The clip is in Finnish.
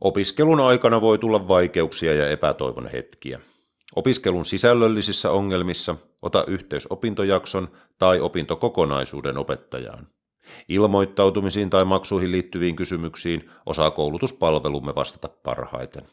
Opiskelun aikana voi tulla vaikeuksia ja epätoivon hetkiä. Opiskelun sisällöllisissä ongelmissa ota yhteys opintojakson tai opintokokonaisuuden opettajaan. Ilmoittautumisiin tai maksuihin liittyviin kysymyksiin osaa koulutuspalvelumme vastata parhaiten.